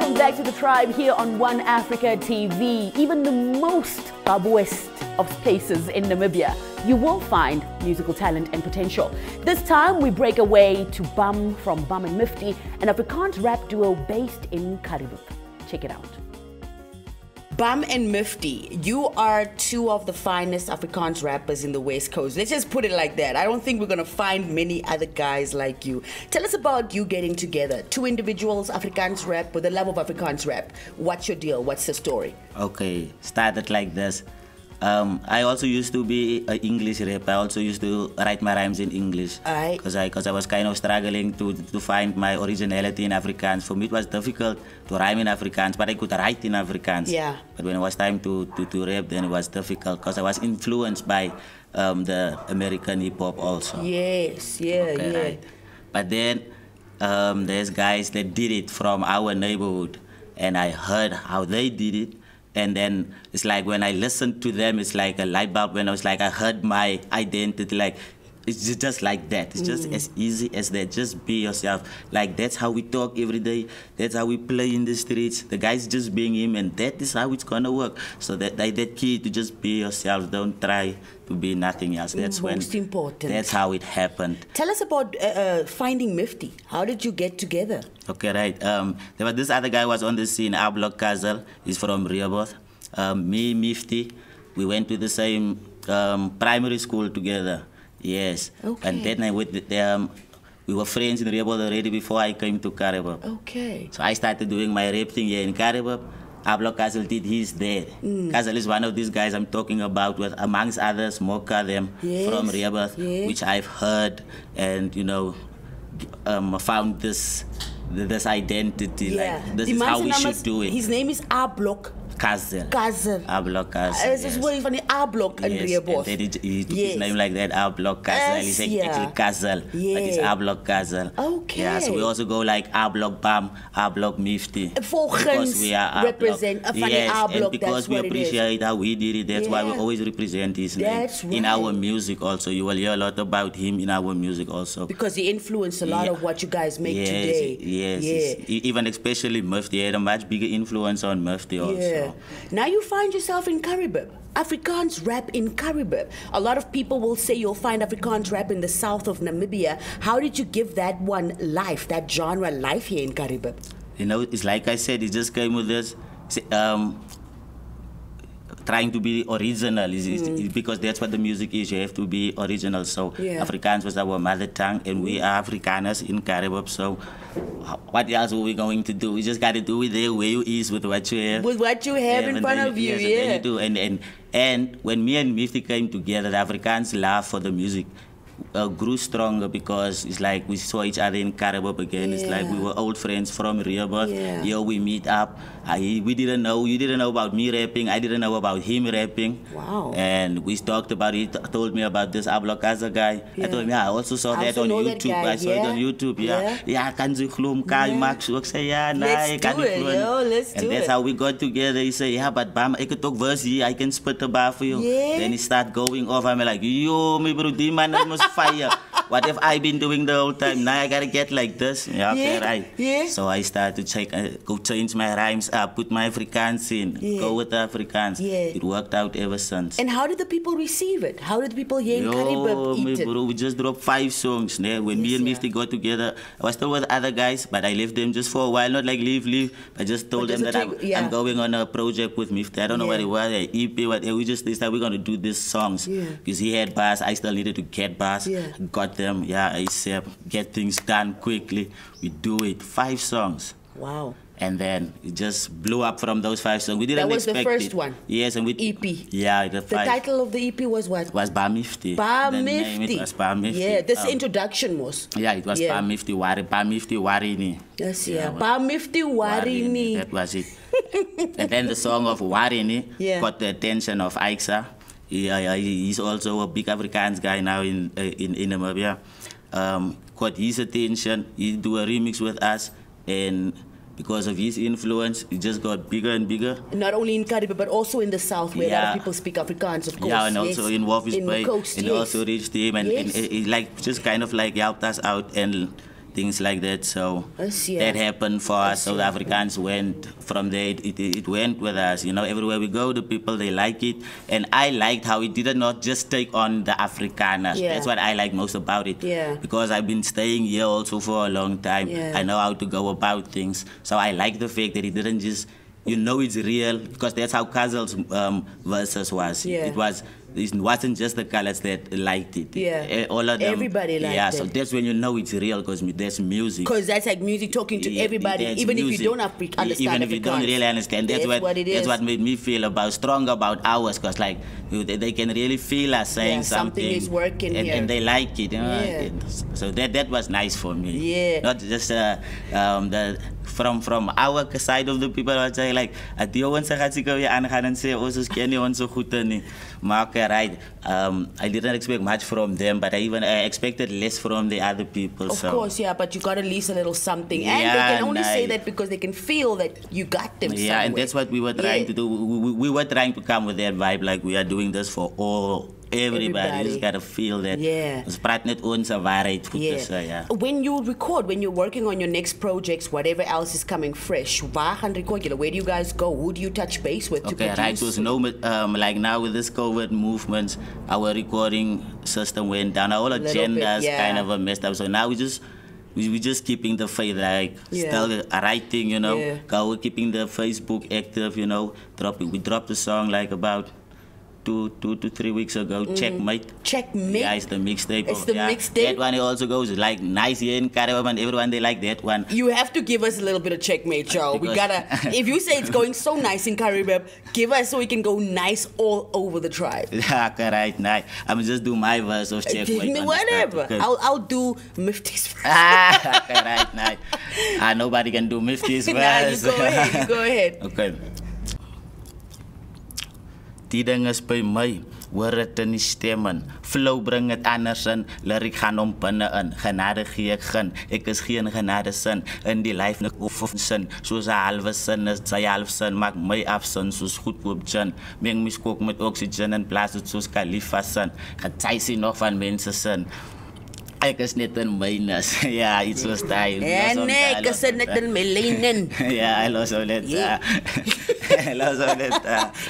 Welcome back to the tribe here on One Africa TV. Even the most babuist of places in Namibia, you will find musical talent and potential. This time we break away to Bum from Bum and Mifty, an Afrikaans rap duo based in Karibu. Check it out. Bam and Mufti, you are two of the finest Afrikaans rappers in the West Coast. Let's just put it like that. I don't think we're going to find many other guys like you. Tell us about you getting together. Two individuals, Afrikaans rap, with the love of Afrikaans rap. What's your deal? What's the story? Okay, started like this. Um, I also used to be an English rap. I also used to write my rhymes in English. Because right. I, cause I was kind of struggling to, to find my originality in Afrikaans. For me, it was difficult to rhyme in Afrikaans, but I could write in Afrikaans. Yeah. But when it was time to, to, to rap, then it was difficult because I was influenced by um, the American hip hop also. Yes, yeah, okay, yeah. Right. But then um, there's guys that did it from our neighborhood, and I heard how they did it and then it's like when I listened to them, it's like a light bulb. When I was like, I heard my identity, like it's just like that. It's just mm. as easy as that. Just be yourself. Like that's how we talk every day. That's how we play in the streets. The guy's just being him, and that is how it's gonna work. So that that, that key to just be yourself. Don't try to be nothing else. That's mm, most when, important. That's how it happened. Tell us about uh, uh, finding Mifty. How did you get together? Okay, right. Um, there was this other guy was on the scene. Ablok castle He's from Rehoboth. Um, me, Mifty. We went to the same um, primary school together. Yes. Okay. And then I with them. We were friends in Rebel already before I came to Karibab. Okay. So I started doing my rap thing here in Karibab. Ablo Castle did his there. Mm. Castle is one of these guys I'm talking about, with amongst others, Moka them yes. from Rehoboth, yes. which I've heard and you know um, found this this identity. Yeah. Like this the is how we should do it. His name is Ablok Kazel. Kazel. Arblock Kazel. It's yes. very funny. Arblock and yes. Rehoboth. Yes, he took yes. his name like that. Arblock Kazel. He said yeah. actually Kazel. Yeah. But it's Arblock Kazel. Okay. Yeah, so we also go like Arblock Bam, Arblock Mifty. Because we are represent a funny yes, And because we appreciate how we did it, that's yeah. why we always represent his that's name. Right. In our music also. You will hear a lot about him in our music also. Because he influenced a lot yeah. of what you guys make yes, today. Yes. Yeah. Even especially Mufti. had a much bigger influence on Mufti also. Yeah. Now you find yourself in Caribbean. Afrikaans rap in Caribbean. A lot of people will say you'll find Afrikaans rap in the south of Namibia. How did you give that one life, that genre life here in Caribbean? You know, it's like I said, it just came with us. Um, trying to be original is, mm. because that's what the music is. You have to be original. So yeah. Afrikaans was our mother tongue, and we are Afrikaners in Karibab. So what else are we going to do? We just got to do it there where you is with what you have. With what you have yeah, in front of you, yes, yeah. And, you do. and and and when me and Misty came together, the Africans laugh for the music uh, grew stronger because it's like we saw each other in Karabab again. Yeah. It's like we were old friends from Rehoboth. Yeah. Here we meet up. I, we didn't know. You didn't know about me rapping. I didn't know about him rapping. Wow. And we talked about it. told me about this Ablokaza guy. Yeah. I told him, yeah, I also saw I that also on YouTube. That I saw yeah. it on YouTube. Yeah. Yeah, Kanzi Klum, Kai Max, yeah, Let's do it, yo. Let's and do it. And that's how we got together. He said, yeah, but Bam, I could talk verse. I can spit the bar for you. Then he start going off. I'm like, yo, my bro, D-man, fire what have I been doing the whole time? Now I gotta get like this. Yeah, okay, yeah. right. Yeah. So I start to check, uh, go change my rhymes up, put my Afrikaans in, yeah. go with Afrikaans. Yeah. It worked out ever since. And how did the people receive it? How did people hear in Yo, eat bro, we just dropped five songs. Ne, When yes, me and yeah. got together, I was still with other guys, but I left them just for a while. Not like leave, leave. I just told them that I'm, I'm, going on a project with Mifty. I don't know what it was, EP, what, we just decided we're gonna do these songs. Because he had bars, I still needed to get bars. Got them, yeah, ASAP, get things done quickly. We do it. Five songs. Wow. And then it just blew up from those five songs. We didn't expect That was the first it. one. Yes, and we EP. Yeah, the, the title of the EP was what? Was Bamifti. Bamifti. The it was Bamifti. Yeah, this um, introduction was. Yeah, it was yeah. Bamifti Wari. Bamifti Warini. Yes, yeah. yeah Bamifti Warini. Warini. That was it. and then the song of Warini yeah. got the attention of Aixa. He, I, he's also a big Afrikaans guy now in uh, in, in Namibia. Um, caught his attention. He do a remix with us, and because of his influence, it just got bigger and bigger. Not only in Caribbean, but also in the South, where yeah. people speak Afrikaans, of course. Yeah, and yes. also in Walvis Bay, and yes. also eh, reached him, and, yes. and, and, and, like just kind of like helped us out and things like that. So yes, yeah. that happened for us. South Africans went from there. It, it, it, went with us. You know, everywhere we go, the people they like it, and I liked how it did not just take on the Africana. Yeah. That's what I like most about it. Yeah. Because I've been staying here also for a long time. Yeah. I know how to go about things. So I like the fact that it didn't just you know it's real because that's how Castles um, versus was. Yeah. It was it wasn't just the colors that liked it. Yeah. Eh, all of them. Everybody liked yeah, it. Yeah, so that's when you know it's real because there's music. Because that's like music talking to yeah, everybody, even music. if you don't understand. Even if you don't really understand. That's, that's what, what, it is. That's what made me feel about strong about ours because like they can really feel us saying yeah, something, something. is working and, here. and they like it. You know? yeah. So that that was nice for me. Yeah. Not just uh, um, the from from our side of the people I say like die ouens gaan seker weer aangaan en sê ons is ken nie ons so goed nie market. Uh, I um, I didn't expect much from them, but I even I uh, expected less from the other people. Of so. course, yeah, but you got at least a little something, and yeah, they can only say I, that because they can feel that you got them. Yeah, somewhere. and that's what we were trying yeah. to do. We, we, we were trying to come with that vibe, like we are doing this for all Everybody, Everybody. just gotta feel that. Yeah. Ons net oor waarheid yeah. When you record, when you're working on your next projects, whatever else is coming fresh, Where do you guys go? Who do you touch base with okay, to right. Was no, um, like now with this COVID movement, our recording system went down. Our agendas bit, yeah. kind of messed up. So now we just we're just keeping the faith, like yeah. still writing, you know. Yeah. We're keeping the Facebook active, you know. Dropping, we dropped a song like about two two to three weeks ago. Mm. Checkmate. Checkmate. Yeah, it's the mixtape. It's the yeah. mixtape. That one also goes like nice and Karawan and everyone they like that one. You have to give us a little bit of checkmate, Joe. we gotta. if you say it's going so nice in Karibab, give us so we can go nice all over the tribe. Yeah, correct. Nice. I'm just do my verse of checkmate. Whatever. I'll I'll do Mifty's verse. ah, correct. Nice. Ah, nobody can do Mifty's verse. nah, you go ahead. You go ahead. okay. bij mij word my niet stemmen. Flow breng het andersen. Laat ik gaan ompennen. Genade gee ik gen. Ik is geen genade sin. In die lijf nek oefensen. Zoals halve sin is zij half sin. Maak my af sin soos goed op gin. Meng miskook met oxygen en plaats het zoals kalifa sin. zien nog van mensen sin. Ay, kasinatan Mainas. yeah, it was time. Yan eh, kasinatan Milanen. yeah, I lost all that. Yeah. I lost all that.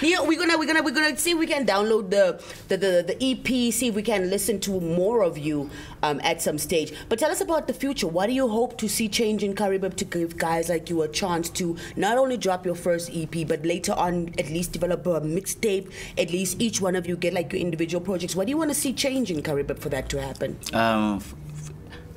Yeah, we're gonna, we're gonna, we're gonna see if we can download the, the, the, the EP, see if we can listen to more of you um, at some stage. But tell us about the future. What do you hope to see change in Caribbean to give guys like you a chance to not only drop your first EP, but later on at least develop a mixtape? At least each one of you get like your individual projects. What do you want to see change in Caribbean for that to happen? Um,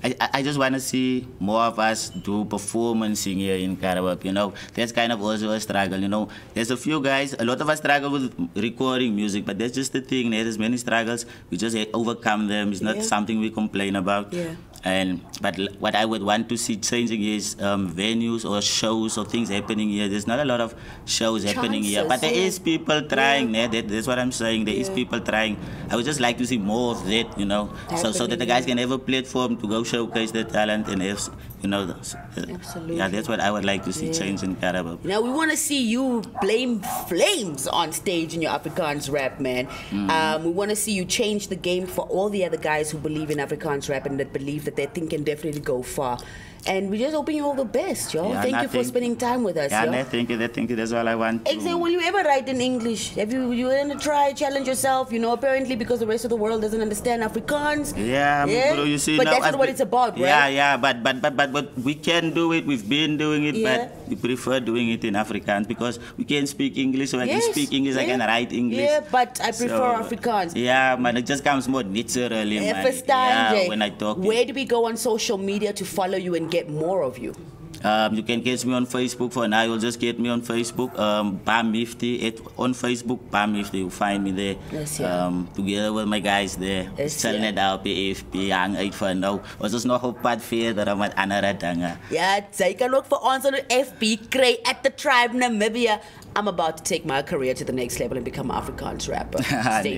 I, I just want to see more of us do performancing here in Karabakh. You know, that's kind of also a struggle. You know, there's a few guys, a lot of us struggle with recording music, but that's just the thing. There's many struggles. We just eh, overcome them. It's not yeah. something we complain about. Yeah. And but what I would want to see changing is um, venues or shows or things happening here. There's not a lot of shows Chances, happening here, but there yeah. is people trying. Yeah. Eh, that, that's what I'm saying. There is people trying. I would just like to see more of that. You know, so so that the guys can have a platform to go showcase their talent and you know, Absolutely. yeah, that's what I would like to see yeah. change in Karabakh. Now, we want to see you blame flames on stage in your Afrikaans rap, man. Mm. Um, we want to see you change the game for all the other guys who believe in Afrikaans rap and that believe that their thing can definitely go far. And we just hoping you all the best, yo. Yeah, thank you think, for spending time with us, yeah, yo. thank you, thank you. That's all I want. Exactly. Will you ever write in English? Have you you gonna try challenge yourself? You know, apparently because the rest of the world doesn't understand Afrikaans. Yeah, yeah. Bro, you see, but no, that's not what it's about, right? Yeah, yeah. But but but but but we can do it. We've been doing it, yeah. but we prefer doing it in Afrikaans because we can speak English. So I can speak English, yeah. I can write English. Yeah, but I prefer so, Afrikaans. Yeah, man, it just comes more naturally, man. Yeah, when I talk. Where do we go on social media to follow you and get more of you? Um, you can catch me on Facebook for now. You'll just get me on Facebook, um, Mifty. on Facebook, Bam Mifty. You'll find me there. Yes, yeah. um, together with my guys there. Yes, Selling yeah. it out, AFP, Young 8 for now. Was just not hope bad fear that I'm at Anaradanga. Yeah, take a look for answer on FB, Great at the Tribe, Namibia. I'm about to take my career to the next level and become an Afrikaans rapper.